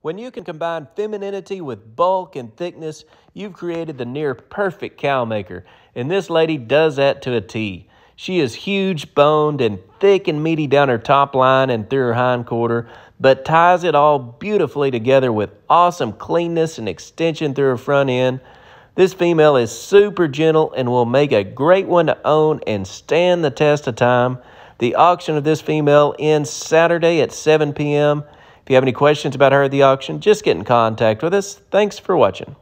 When you can combine femininity with bulk and thickness, you've created the near perfect cow maker, and this lady does that to a T. She is huge boned and thick and meaty down her top line and through her hind quarter, but ties it all beautifully together with awesome cleanness and extension through her front end. This female is super gentle and will make a great one to own and stand the test of time. The auction of this female ends Saturday at 7 p.m. If you have any questions about her at the auction, just get in contact with us. Thanks for watching.